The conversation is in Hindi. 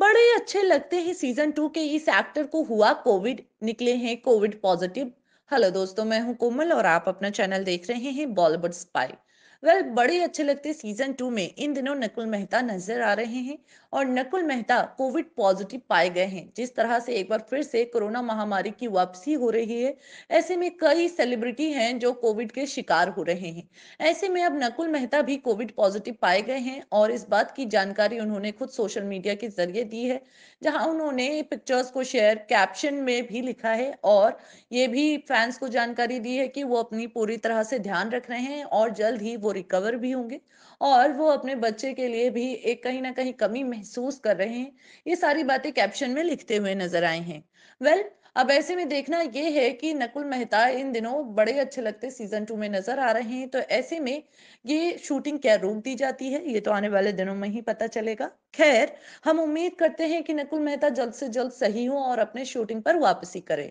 बड़े अच्छे लगते हैं सीजन टू के इस एक्टर को हुआ कोविड निकले हैं कोविड पॉजिटिव हेलो दोस्तों मैं हूं कोमल और आप अपना चैनल देख रहे हैं बॉलीवुड स्पाई वेल बड़े अच्छे लगते सीजन टू में इन दिनों नकुल मेहता नजर आ रहे हैं और नकुल मेहता कोविड पॉजिटिव पाए गए हैं जिस तरह से एक बार फिर से कोरोना महामारी की वापसी हो रही है ऐसे में कई सेलिब्रिटी हैं जो कोविड के शिकार हो रहे हैं ऐसे में अब नकुल मेहता भी कोविड पॉजिटिव पाए गए हैं और इस बात की जानकारी उन्होंने खुद सोशल मीडिया के जरिए दी है जहां उन्होंने पिक्चर्स को शेयर कैप्शन में भी लिखा है और ये भी फैंस को जानकारी दी है कि वो अपनी पूरी तरह से ध्यान रख रहे हैं और जल्द ही वो रिकवर भी होंगे और वो अपने बच्चे के लिए भी एक कहीं ना कहीं कमी महसूस कर रहे हैं ये सारी बातें कैप्शन में लिखते हुए नजर आए हैं वेल well, अब ऐसे में देखना ये है कि नकुल मेहता इन दिनों बड़े अच्छे लगते सीजन टू में नजर आ रहे हैं तो ऐसे में ये शूटिंग क्या रोक दी जाती है ये तो आने वाले दिनों में ही पता चलेगा खैर हम उम्मीद करते हैं कि नकुल मेहता जल्द से जल्द सही हो और अपने शूटिंग पर वापसी करें